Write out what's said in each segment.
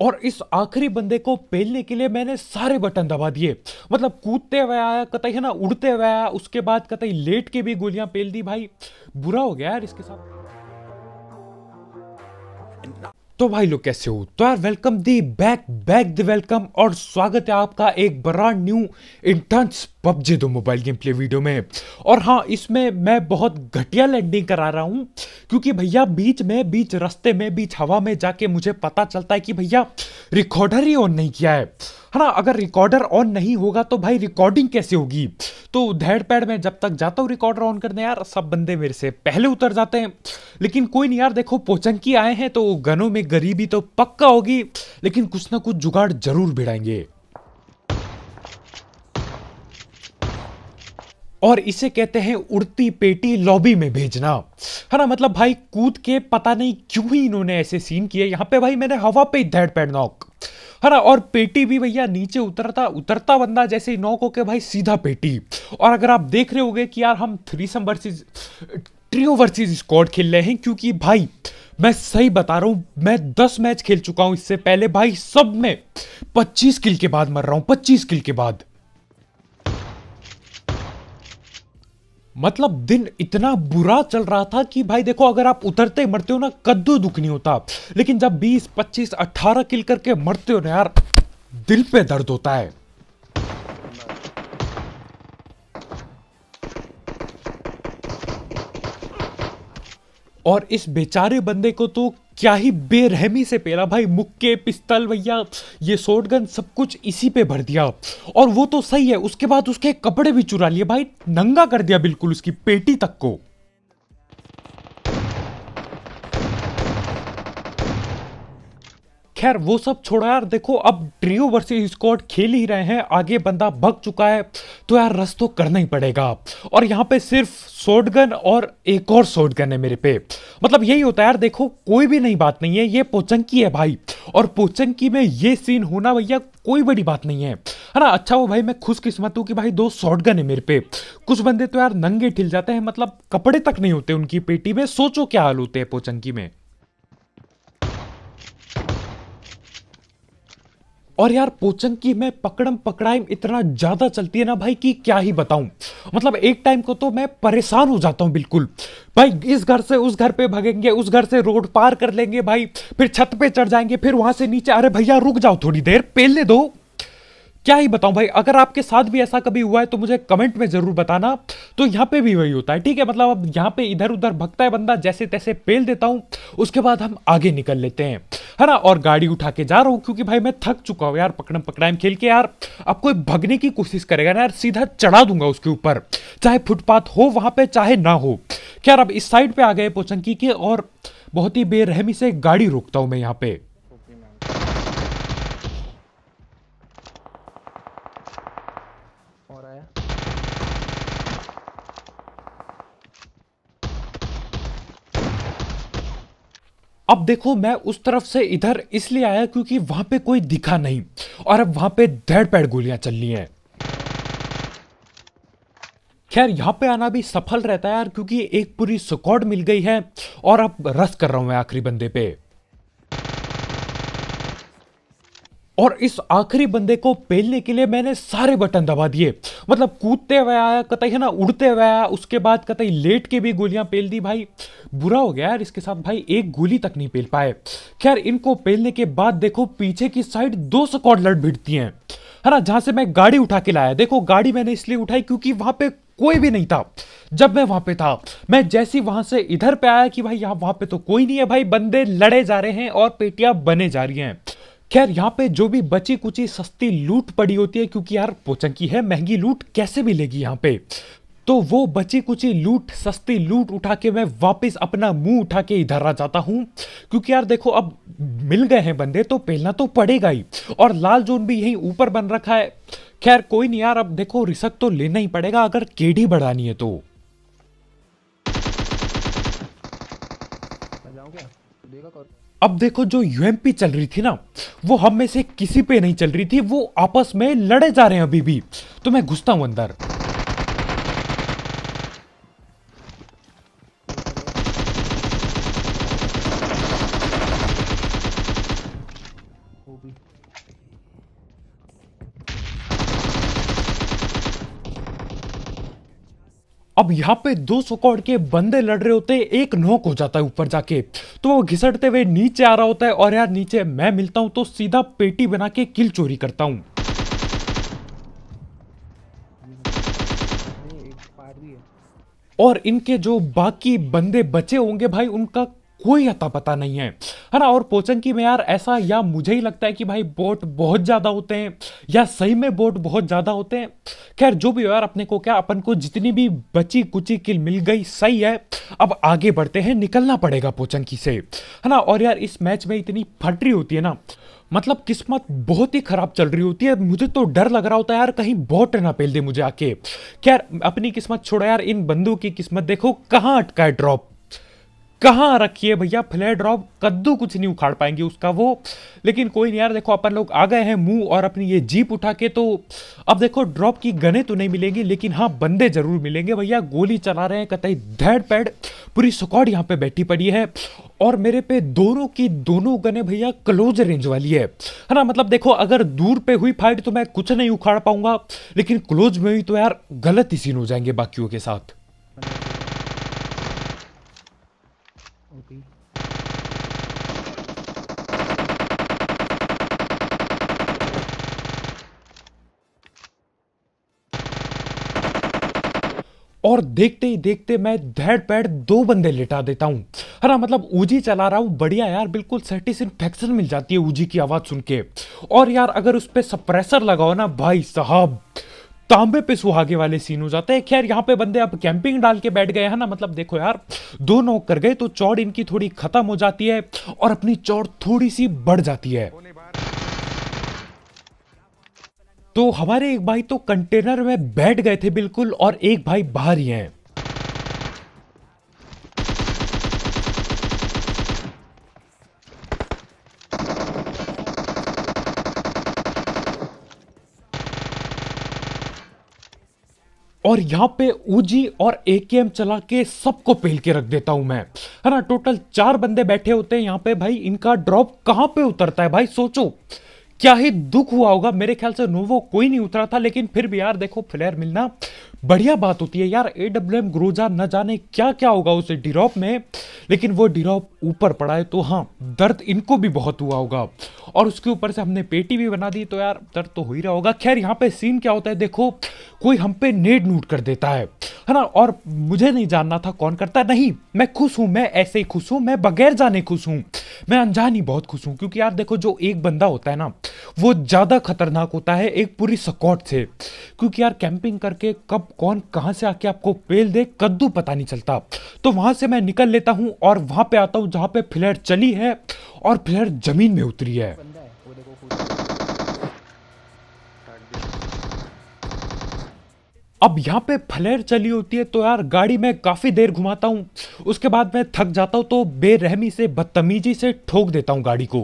और इस आखिरी बंदे को पेलने के लिए मैंने सारे बटन दबा दिए मतलब कूदते हुए आया कतई है ना उड़ते हुए आया उसके बाद कतई लेट के भी गोलियां पेल दी भाई बुरा हो गया यार इसके साथ तो भाई लोग कैसे हो तो यार welcome the back back the welcome और स्वागत है आपका एक बड़ा न्यू इंटर्न्स पबजी दो मोबाइल गेम प्ले वीडियो में और हाँ इसमें मैं बहुत घटिया लैंडिंग करा रहा हूँ क्योंकि भैया बीच में बीच रास्ते में बीच हवा में जाके मुझे पता चलता है कि भैया रिकॉर्डर ही ऑन नहीं किया है है ना अगर रिकॉर्डर ऑन नहीं होगा तो भाई रिकॉर्डिंग कैसे होगी तो धैड़ पैड में जब तक जाता हूँ रिकॉर्डर ऑन करने यार सब बंदे मेरे से पहले उतर जाते हैं लेकिन कोई नहीं यार देखो पोचंकी आए हैं तो गनों में गरीबी तो पक्का होगी लेकिन कुछ ना कुछ जुगाड़ जरूर भिड़ाएंगे और इसे कहते हैं उड़ती पेटी लॉबी में भेजना है ना मतलब भाई कूद के पता नहीं क्यों ही इन्होंने ऐसे सीन किए यहाँ पे भाई मैंने हवा पे धैड़ पैड नॉक है ना और पेटी भी भैया नीचे उतरता उतरता बंदा जैसे ही नॉक होके भाई सीधा पेटी और अगर आप देख रहे होगे कि यार हम three some versus trio versus squad खेल रहे हैं क्योंकि भाई मैं सही बता रहा हूँ मैं दस मैच खेल चुका हूँ इससे पहले भाई सब में पच्चीस किल के बाद मर रहा हूँ पच्चीस किल के बाद मतलब दिन इतना बुरा चल रहा था कि भाई देखो अगर आप उतरते मरते हो ना कद्दू दुख नहीं होता लेकिन जब 20, 25, 18 किल करके मरते हो ना यार दिल पे दर्द होता है और इस बेचारे बंदे को तो क्या ही बेरहमी से पेला भाई मुक्के पिस्तल भैया ये शॉटगन सब कुछ इसी पे भर दिया और वो तो सही है उसके बाद उसके कपड़े भी चुरा लिए भाई नंगा कर दिया बिल्कुल उसकी पेटी तक को खैर वो सब छोड़ा यार देखो अब ट्रियो वर्सेस स्कॉट खेल ही रहे हैं आगे बंदा भग चुका है तो यार रस तो करना ही पड़ेगा और यहाँ पे सिर्फ शॉटगन और एक और शॉटगन है मेरे पे मतलब यही होता है यार देखो कोई भी नहीं बात नहीं है ये पोचंकी है भाई और पोचंकी में ये सीन होना भैया कोई बड़ी बात नहीं है है ना अच्छा वो भाई मैं खुशकिस्मत हूँ कि भाई दो शॉटगन है मेरे पे कुछ बंदे तो यार नंगे ठिल जाते हैं मतलब कपड़े तक नहीं होते उनकी पेटी में सोचो क्या हाल होते हैं पोचंकी में और यार पोचन की मैं पकड़म पकड़ाइम इतना ज़्यादा चलती है ना भाई कि क्या ही बताऊं मतलब एक टाइम को तो मैं परेशान हो जाता हूं बिल्कुल भाई इस घर से उस घर पे भगेंगे उस घर से रोड पार कर लेंगे भाई फिर छत पे चढ़ जाएंगे फिर वहां से नीचे अरे भैया रुक जाओ थोड़ी देर पहले दो क्या ही बताऊं भाई अगर आपके साथ भी ऐसा कभी हुआ है तो मुझे कमेंट में जरूर बताना तो यहाँ पे भी वही होता है ठीक है मतलब अब यहाँ पे इधर उधर भगता है बंदा जैसे तैसे पेल देता हूँ उसके बाद हम आगे निकल लेते हैं है ना और गाड़ी उठा के जा रहा हूँ क्योंकि भाई मैं थक चुका हूँ यार पकड़म पकड़ाएम खेल के यार अब कोई भगने की कोशिश करेगा ना यार सीधा चढ़ा दूंगा उसके ऊपर चाहे फुटपाथ हो वहां पे चाहे ना हो क्यार अब इस साइड पे आ गए पोचंकी के और बहुत ही बेरहमी से गाड़ी रोकता हूँ मैं यहाँ पे अब देखो मैं उस तरफ से इधर इसलिए आया क्योंकि वहां पे कोई दिखा नहीं और अब वहां पे धड़ पैड गोलियां चल रही हैं खैर यहाँ पे आना भी सफल रहता है यार क्योंकि एक पूरी सुकॉड मिल गई है और अब रस कर रहा हूं मैं आखिरी बंदे पे और इस आखिरी बंदे को पेलने के लिए मैंने सारे बटन दबा दिए मतलब कूदते हुए आया कतई है ना उड़ते हुए आया उसके बाद कतई लेट के भी गोलियां पेल दी भाई बुरा हो गया यार इसके साथ भाई एक गोली तक नहीं पेल पाए खैर इनको पेलने के बाद देखो पीछे की साइड दो लड़ भिड़ती हैं है ना जहां से मैं गाड़ी उठा के लाया देखो गाड़ी मैंने इसलिए उठाई क्योंकि वहां पे कोई भी नहीं था जब मैं वहां पे था मैं जैसी वहां से इधर पे आया कि भाई यहां वहां पे तो कोई नहीं है भाई बंदे लड़े जा रहे हैं और पेटियां बने जा रही हैं खैर यहाँ पे जो भी बची कुची सस्ती लूट पड़ी होती है क्योंकि यार पोचंकी है महंगी लूट कैसे मिलेगी यहाँ पे तो वो बची कुची लूट सस्ती लूट उठा के मैं वापस अपना मुंह उठा के इधर आ जाता हूँ क्योंकि यार देखो अब मिल गए हैं बंदे तो पहलना तो पड़ेगा ही और लाल जोन भी यहीं ऊपर बन रखा है खैर कोई नहीं यार अब देखो रिसक तो लेना ही पड़ेगा अगर केडी बढ़ानी है तो क्या? अब देखो जो यूएमपी चल रही थी ना वो हम में से किसी पे नहीं चल रही थी वो आपस में लड़े जा रहे हैं अभी भी तो मैं घुसता हूं अंदर अब यहाँ पे दो सुकौड़ के बंदे लड़ रहे होते हैं एक नोक हो जाता है ऊपर जाके तो वो घिसटते हुए नीचे आ रहा होता है और यार नीचे मैं मिलता हूँ तो सीधा पेटी बना के किल चोरी करता हूँ और इनके जो बाकी बंदे बचे होंगे भाई उनका कोई अता पता नहीं है है ना और पोचंकी में यार ऐसा या मुझे ही लगता है कि भाई बोट बहुत ज़्यादा होते हैं या सही में बोट बहुत ज़्यादा होते हैं खैर जो भी हो यार अपने को क्या अपन को जितनी भी बची कुची किल मिल गई सही है अब आगे बढ़ते हैं निकलना पड़ेगा पोचंकी से है ना और यार इस मैच में इतनी फटरी होती है ना मतलब किस्मत बहुत ही खराब चल रही होती है मुझे तो डर लग रहा होता है यार कहीं बोट ना पेल दे मुझे आके खैर अपनी किस्मत छोड़ा यार इन बंदों की किस्मत देखो कहाँ अटका है ड्रॉप कहाँ रखिए भैया फ्लैट ड्रॉप कद्दू कुछ नहीं उखाड़ पाएंगे उसका वो लेकिन कोई नहीं यार देखो अपन लोग आ गए हैं मुंह और अपनी ये जीप उठा के तो अब देखो ड्रॉप की गने तो नहीं मिलेंगी लेकिन हाँ बंदे जरूर मिलेंगे भैया गोली चला रहे हैं कतई धैड पैड पूरी स्कॉड यहाँ पे बैठी पड़ी है और मेरे पे दोनों की दोनों गने भैया क्लोज रेंज वाली है है ना मतलब देखो अगर दूर पे हुई फाइट तो मैं कुछ नहीं उखाड़ पाऊंगा लेकिन क्लोज में हुई तो यार गलत ही सीन हो जाएंगे बाकियों के साथ और देखते ही देखते मैं धैड़ पैड दो बंदे लिटा देता हूँ है ना मतलब ऊजी चला रहा हूँ बढ़िया यार बिल्कुल सेटिस्फेक्शन मिल जाती है ऊजी की आवाज़ सुन के और यार अगर उस पर सप्रेसर लगाओ ना भाई साहब तांबे पे सुहागे वाले सीन हो जाते हैं खैर यहाँ पे बंदे अब कैंपिंग डाल के बैठ गए हैं ना मतलब देखो यार दो नोक कर गए तो चौड़ इनकी थोड़ी खत्म हो जाती है और अपनी चौड़ थोड़ी सी बढ़ जाती है तो हमारे एक भाई तो कंटेनर में बैठ गए थे बिल्कुल और एक भाई बाहर ही हैं और यहां पे ऊजी और एकेएम चला के सबको पेल के रख देता हूं मैं है ना टोटल चार बंदे बैठे होते हैं यहां पे भाई इनका ड्रॉप कहां पे उतरता है भाई सोचो क्या ही दुख हुआ होगा मेरे ख्याल से नोवो कोई नहीं उतरा था लेकिन फिर भी यार देखो फ्लेयर मिलना बढ़िया बात होती है यार ए डब्ल्यू एम ग्रोजा न जाने क्या क्या होगा उसे डिरोप में लेकिन वो डिरोप ऊपर पड़ा है तो हाँ दर्द इनको भी बहुत हुआ होगा और उसके ऊपर से हमने पेटी भी बना दी तो यार दर्द तो हो ही रहा होगा खैर यहाँ पे सीन क्या होता है देखो कोई हम पे नेड नूट कर देता है है ना और मुझे नहीं जानना था कौन करता नहीं मैं खुश हूँ मैं ऐसे ही खुश हूँ मैं बगैर जाने खुश हूँ मैं अनजान ही बहुत खुश हूँ क्योंकि यार देखो जो एक बंदा होता है ना वो ज़्यादा खतरनाक होता है एक पूरी सकॉट से क्योंकि यार कैंपिंग करके कब कौन कहां से आके आपको पेल दे कद्दू पता नहीं चलता तो वहां से मैं निकल लेता हूं और वहां पे आता हूं जहां पे फ्लैट चली है और फ्लैट जमीन में उतरी है अब यहाँ पे फ्लेयर चली होती है तो यार गाड़ी में काफ़ी देर घुमाता हूँ उसके बाद मैं थक जाता हूँ तो बेरहमी से बदतमीजी से ठोक देता हूँ गाड़ी को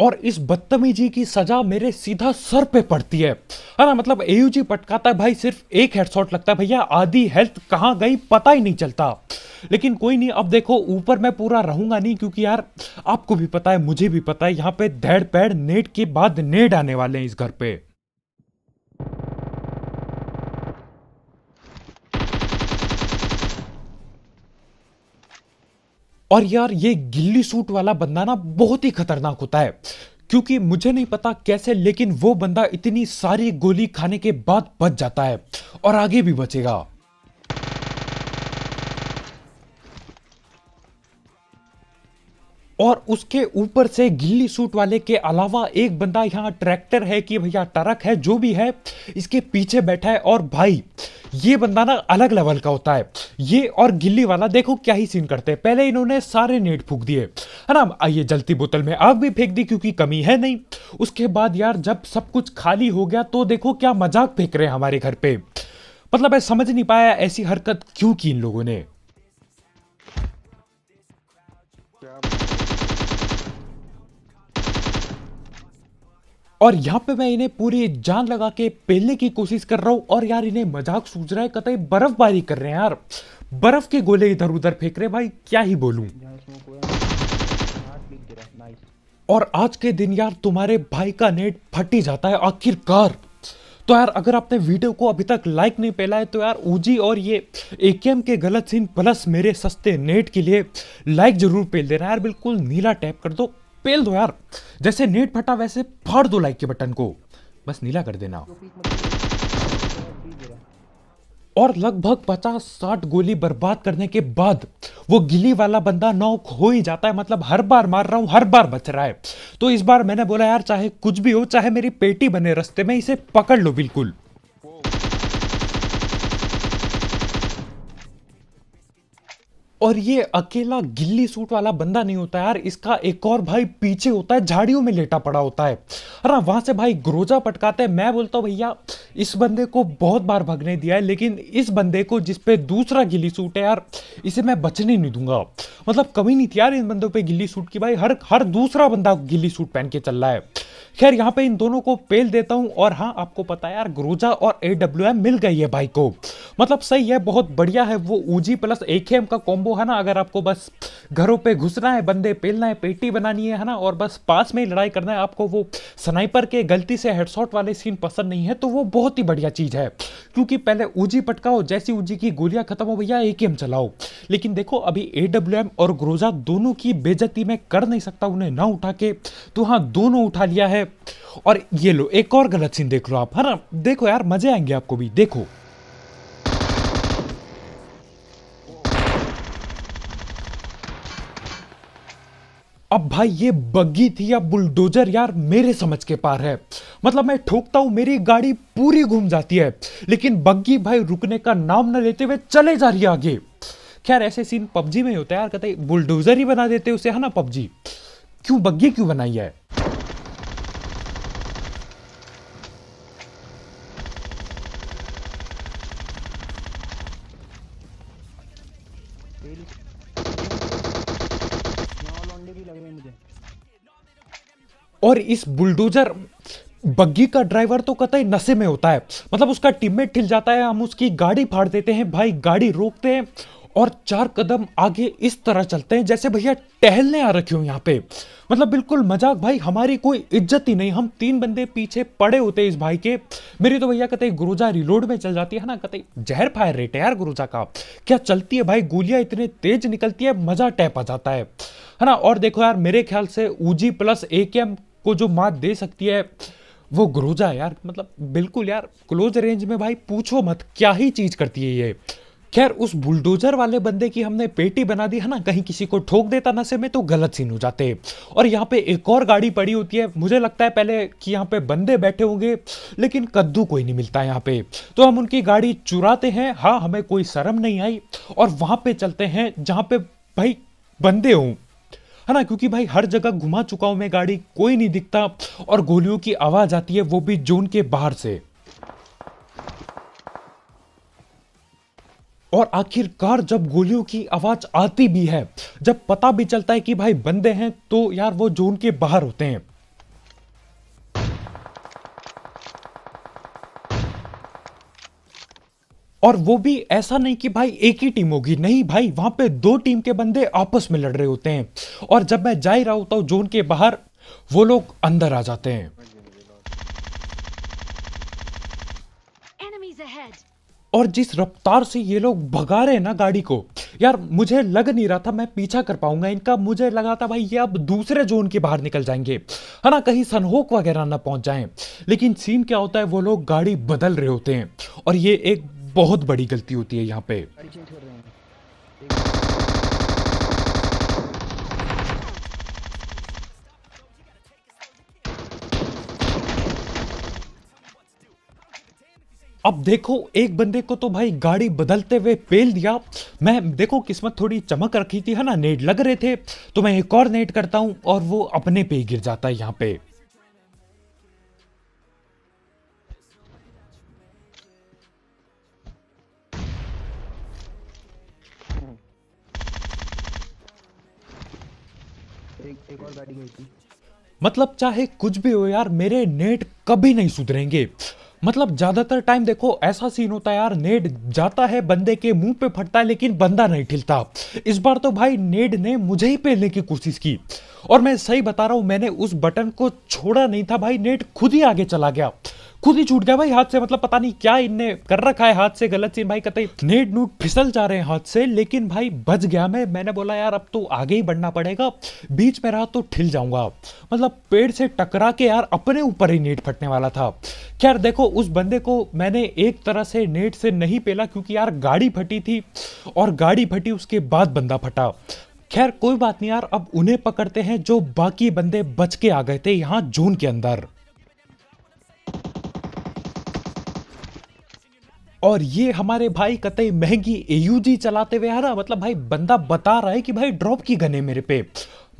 और इस बदतमीजी की सजा मेरे सीधा सर पे पड़ती है है ना मतलब एयूजी पटकाता है भाई सिर्फ एक हेडशॉट लगता है भैया आधी हेल्थ कहाँ गई पता ही नहीं चलता लेकिन कोई नहीं अब देखो ऊपर मैं पूरा रहूंगा नहीं क्योंकि यार आपको भी पता है मुझे भी पता है यहाँ पे धैड़ पैड़ नेट के बाद नेट आने वाले हैं इस घर पे और यार ये गिल्ली सूट वाला बंदा ना बहुत ही खतरनाक होता है क्योंकि मुझे नहीं पता कैसे लेकिन वो बंदा इतनी सारी गोली खाने के बाद बच जाता है और आगे भी बचेगा और उसके ऊपर से गिल्ली सूट वाले के अलावा एक बंदा यहाँ ट्रैक्टर है कि भैया ट्रक है जो भी है इसके पीछे बैठा है और भाई ये बंदा ना अलग लेवल का होता है ये और गिल्ली वाला देखो क्या ही सीन करते हैं पहले इन्होंने सारे नेट फूक दिए है ना आइए जलती बोतल में आग भी फेंक दी क्योंकि कमी है नहीं उसके बाद यार जब सब कुछ खाली हो गया तो देखो क्या मजाक फेंक रहे हैं हमारे घर पे मतलब मैं समझ नहीं पाया ऐसी हरकत क्यों की इन लोगों ने और यहाँ पे मैं इन्हें पूरी जान लगा के पहले की कोशिश कर रहा हूँ और यार इन्हें मजाक सूझ रहा है कतई बर्फबारी कर रहे हैं यार बर्फ के गोले इधर उधर फेंक रहे भाई क्या ही बोलू और आज के दिन यार तुम्हारे भाई का नेट फट ही जाता है आखिरकार तो यार अगर आपने वीडियो को अभी तक लाइक नहीं पहला है तो यार ओजी और ये ए के गलत सीन प्लस मेरे सस्ते नेट के लिए लाइक जरूर पहल देना यार बिल्कुल नीला टैप कर दो पेल दो यार जैसे नेट फटा वैसे फाड़ दो लाइक के बटन को बस नीला कर देना और लगभग पचास साठ गोली बर्बाद करने के बाद वो गिली वाला बंदा नॉक हो ही जाता है मतलब हर बार मार रहा हूं हर बार बच रहा है तो इस बार मैंने बोला यार चाहे कुछ भी हो चाहे मेरी पेटी बने रस्ते में इसे पकड़ लो बिल्कुल और ये अकेला गिल्ली सूट वाला बंदा नहीं होता यार इसका एक और भाई पीछे होता है झाड़ियों में लेटा पड़ा होता है अरे वहां से भाई ग्रोजा पटकाते हैं मैं बोलता हूँ भैया इस बंदे को बहुत बार भगने दिया है लेकिन इस बंदे को जिसपे दूसरा गिल्ली सूट है यार इसे मैं बचने नहीं दूंगा मतलब कमी नहीं थी यार इन बंदों पर गिल्ली सूट की भाई हर हर दूसरा बंदा गिल्ली सूट पहन के चल रहा है खैर यहाँ पे इन दोनों को पेल देता हूँ और हाँ आपको पता है यार ग्रोजा और ए मिल गई है भाई को मतलब सही है बहुत बढ़िया है वो ऊजी प्लस ए का कॉम्बो है ना अगर आपको बस घरों पे घुसना है बंदे पेलना है पेटी बनानी है ना और बस पास में ही लड़ाई करना है आपको वो स्नाइपर के गलती से हेडसॉट वाले सीन पसंद नहीं है तो वो बहुत ही बढ़िया चीज़ है क्योंकि पहले ऊजी पटकाओ जैसी ऊजी की गोलियां खत्म हो भैया ए चलाओ लेकिन देखो अभी ए और ग्रोजा दोनों की बेजती में कर नहीं सकता उन्हें ना उठा के तो हाँ दोनों उठा लिया है है और ये लो एक और गलत सीन देख लो आप है ना देखो यार मजे आएंगे आपको भी देखो अब भाई ये बग्गी थी या बुलडोजर यार मेरे समझ के पार है मतलब मैं ठोकता हूं मेरी गाड़ी पूरी घूम जाती है लेकिन बग्गी भाई रुकने का नाम न लेते हुए चले जा रही है आगे खैर ऐसे सीन पबजी में होता है यार कहते बुलडोजर ही बना देते उसे है ना पबजी क्यों बग्गी क्यों बनाई है और इस बुलडोजर बग्गी का ड्राइवर तो कतई नशे में होता है मतलब उसका टीममेट ठिल जाता है हम उसकी गाड़ी फाड़ देते हैं भाई गाड़ी रोकते हैं और चार कदम आगे इस तरह चलते हैं जैसे भैया टहलने आ रखे हो यहाँ पे मतलब बिल्कुल मजाक भाई हमारी कोई इज्जत ही नहीं हम तीन बंदे पीछे पड़े होते इस भाई के मेरी तो भैया कतई गुरुजा रिलोड में चल जाती है ना कतई जहर फायर रेट है यार गुरुजा का क्या चलती है भाई गोलियां इतने तेज निकलती है मजा टैप आ जाता है है ना और देखो यार मेरे ख्याल से ऊजी प्लस ए को जो मात दे सकती है वो ग्रोजा यार मतलब बिल्कुल यार क्लोज रेंज में भाई पूछो मत क्या ही चीज़ करती है ये खैर उस बुलडोजर वाले बंदे की हमने पेटी बना दी है ना कहीं किसी को ठोक देता नशे में तो गलत सीन हो जाते और यहाँ पे एक और गाड़ी पड़ी होती है मुझे लगता है पहले कि यहाँ पे बंदे बैठे होंगे लेकिन कद्दू कोई नहीं मिलता यहाँ पे तो हम उनकी गाड़ी चुराते हैं हाँ हमें कोई शर्म नहीं आई और वहाँ पे चलते हैं जहाँ पे भाई बंदे हों है ना क्योंकि भाई हर जगह घुमा चुका हूं मैं गाड़ी कोई नहीं दिखता और गोलियों की आवाज़ आती है वो भी जोन के बाहर से और आखिरकार जब गोलियों की आवाज आती भी है जब पता भी चलता है कि भाई बंदे हैं तो यार वो जोन के बाहर होते हैं और वो भी ऐसा नहीं कि भाई एक ही टीम होगी नहीं भाई वहां पे दो टीम के बंदे आपस में लड़ रहे होते हैं और जब मैं जा ही रहा होता हूं जोन के बाहर वो लोग अंदर आ जाते हैं और जिस रफ्तार से ये लोग भगा रहे हैं ना गाड़ी को यार मुझे लग नहीं रहा था मैं पीछा कर पाऊंगा इनका मुझे लगा था भाई ये अब दूसरे जोन के बाहर निकल जाएंगे है ना कहीं सनहोक वगैरह ना पहुंच जाएं लेकिन सीन क्या होता है वो लोग गाड़ी बदल रहे होते हैं और ये एक बहुत बड़ी गलती होती है यहाँ पे अब देखो एक बंदे को तो भाई गाड़ी बदलते हुए पेल दिया मैं देखो किस्मत थोड़ी चमक रखी थी है ना नेट लग रहे थे तो मैं एक और नेट करता हूं और वो अपने पे गिर जाता है यहाँ पे और गाड़ी मिलती मतलब चाहे कुछ भी हो यार मेरे नेट कभी नहीं सुधरेंगे मतलब ज्यादातर टाइम देखो ऐसा सीन होता है यार नेट जाता है बंदे के मुंह पे फटता है लेकिन बंदा नहीं ठिलता इस बार तो भाई नेट ने मुझे ही पहनने की कोशिश की और मैं सही बता रहा हूं मैंने उस बटन को छोड़ा नहीं था भाई नेट खुद ही आगे चला गया खुद ही छूट गया भाई हाथ से मतलब पता नहीं क्या इनने कर रखा है हाथ से गलत सीन भाई कतई नेट नूट फिसल जा रहे हैं हाथ से लेकिन भाई बच गया मैं मैंने बोला यार अब तो आगे ही बढ़ना पड़ेगा बीच में रहा तो ठिल जाऊंगा मतलब पेड़ से टकरा के यार अपने ऊपर ही नेट फटने वाला था खैर देखो उस बंदे को मैंने एक तरह से नेट से नहीं पेला क्योंकि यार गाड़ी फटी थी और गाड़ी फटी उसके बाद बंदा फटा खैर कोई बात नहीं यार अब उन्हें पकड़ते हैं जो बाकी बंदे बच के आ गए थे यहाँ जून के अंदर और ये हमारे भाई कतई महंगी जी चलाते हुए आ रहा मतलब भाई बंदा बता रहा है कि भाई ड्रॉप की गने मेरे पे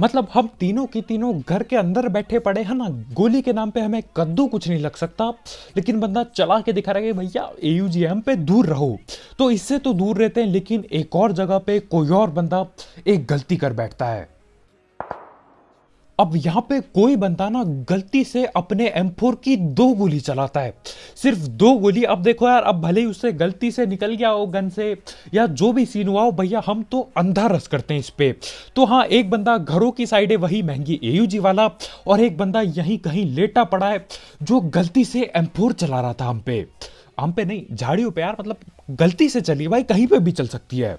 मतलब हम तीनों की तीनों घर के अंदर बैठे पड़े हैं ना गोली के नाम पे हमें कद्दू कुछ नहीं लग सकता लेकिन बंदा चला के दिखा रहा है भैया ए यू जी एम पे दूर रहो तो इससे तो दूर रहते हैं लेकिन एक और जगह पे कोई और बंदा एक गलती कर बैठता है अब यहाँ पे कोई बंदा ना गलती से अपने M4 की दो गोली चलाता है सिर्फ दो गोली अब देखो यार अब भले ही उससे गलती से निकल गया हो गन से या जो भी सीन हुआ हो भैया हम तो अंधा रस करते हैं इस पे तो हाँ एक बंदा घरों की साइड है वही महंगी ए वाला और एक बंदा यहीं कहीं लेटा पड़ा है जो गलती से एम चला रहा था हम पे हम पे नहीं झाड़ियों पे यार मतलब गलती से चली भाई कहीं पे भी चल सकती है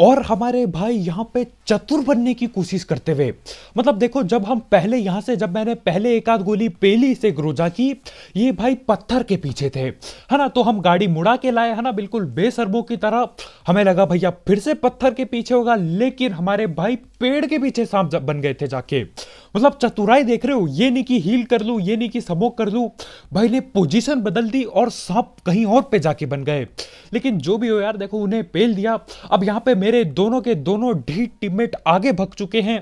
और हमारे भाई यहाँ पे चतुर बनने की कोशिश करते हुए मतलब देखो जब हम पहले यहाँ से जब मैंने पहले एक आध गोली पेली से ग्रोजा की ये भाई पत्थर के पीछे थे है ना तो हम गाड़ी मुड़ा के लाए है ना बिल्कुल बेसरबों की तरह हमें लगा भैया फिर से पत्थर के पीछे होगा लेकिन हमारे भाई पेड़ के पीछे सांप बन गए थे जाके मतलब चतुराई देख रहे हो ये नहीं कि हील कर लू ये नहीं कि समोक कर लू भाई ने पोजीशन बदल दी और सांप कहीं और पे जाके बन गए लेकिन जो भी हो यार देखो उन्हें पेल दिया अब यहाँ पे मेरे दोनों के दोनों ढीट टीममेट आगे भग चुके हैं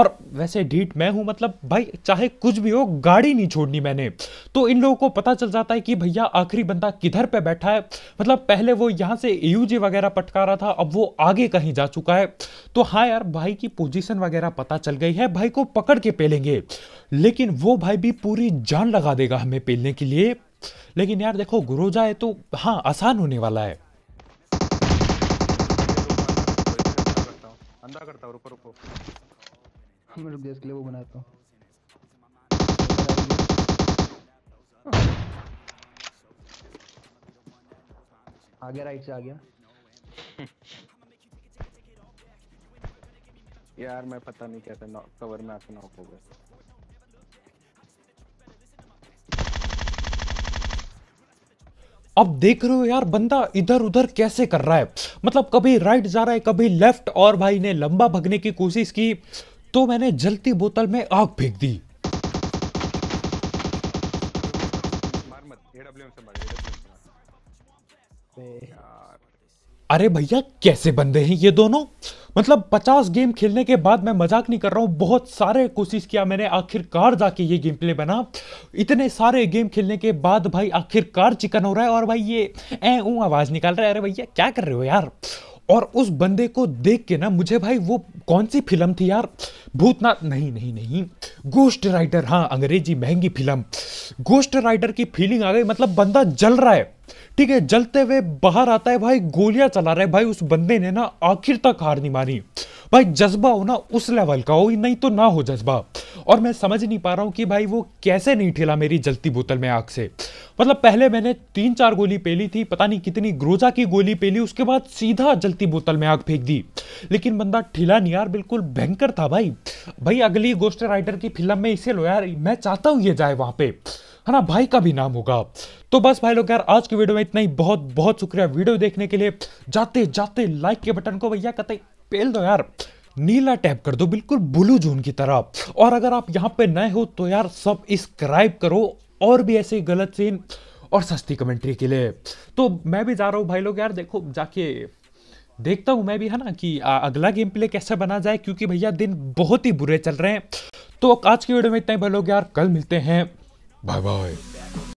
और वैसे ढीट मैं हूं मतलब भाई चाहे कुछ भी हो गाड़ी नहीं छोड़नी मैंने तो इन लोगों को पता चल जाता है कि भैया आखिरी बंदा किधर पे बैठा है मतलब पहले वो यहां से यूजी वगैरह पटका रहा था अब वो आगे कहीं जा चुका है तो हाँ यार भाई की पोजीशन वगैरह पता चल गई है भाई को पकड़ के पेलेंगे लेकिन वो भाई भी पूरी जान लगा देगा हमें पेलने के लिए लेकिन यार देखो गुरोजा है तो हाँ आसान होने वाला है अंधा करता आगे राइट से आ गया यार मैं पता नहीं कैसे कवर में आके नॉक हो गए अब देख रहे हो यार बंदा इधर उधर कैसे कर रहा है मतलब कभी राइट जा रहा है कभी लेफ्ट और भाई ने लंबा भगने की कोशिश की तो मैंने जलती बोतल में आग फेंक दी अरे भैया कैसे बंदे हैं ये दोनों मतलब 50 गेम खेलने के बाद मैं मजाक नहीं कर रहा हूँ बहुत सारे कोशिश किया मैंने आखिरकार जाके ये गेम प्ले बना इतने सारे गेम खेलने के बाद भाई आखिरकार चिकन हो रहा है और भाई ये ए ऊँ आवाज़ निकाल रहा है अरे भैया क्या कर रहे हो यार और उस बंदे को देख के ना मुझे भाई वो कौन सी फिल्म थी यार भूतनाथ नहीं नहीं नहीं गोस्ट राइडर हाँ अंग्रेजी महंगी फिल्म गोस्ट राइडर की फीलिंग आ गई मतलब बंदा जल रहा है ठीक है जलते हुए बाहर आता है भाई गोलियां चला रहे भाई उस बंदे ने ना आखिर तक हार नहीं मारी भाई जज्बा हो ना उस लेवल का हो नहीं तो ना हो जज्बा और मैं समझ नहीं पा रहा हूँ कि भाई वो कैसे नहीं ठेला मेरी जलती बोतल में आग से मतलब पहले मैंने तीन चार गोली पेली थी पता नहीं कितनी ग्रोजा की गोली पेली उसके बाद सीधा जलती बोतल में आग फेंक दी लेकिन बंदा ठिला नहीं यार बिल्कुल भयंकर था भाई भाई अगली गोस्ट राइडर की फिल्म में इसे लो यार मैं चाहता हूँ ये जाए वहाँ पर है ना भाई का भी नाम होगा तो बस भाई लोग यार आज की वीडियो में इतना ही बहुत बहुत शुक्रिया वीडियो देखने के लिए जाते जाते लाइक के बटन को भैया कतई पेल दो यार नीला टैप कर दो बिल्कुल ब्लू जून की तरह और अगर आप यहाँ पे नए हो तो यार सब्सक्राइब करो और भी ऐसे गलत सीन और सस्ती कमेंट्री के लिए तो मैं भी जा रहा हूँ भाई लोग यार देखो जाके देखता हूँ मैं भी है ना कि अगला गेम प्ले कैसा बना जाए क्योंकि भैया दिन बहुत ही बुरे चल रहे हैं तो आज की वीडियो में इतना ही भाई लोग यार कल मिलते हैं Bye bye.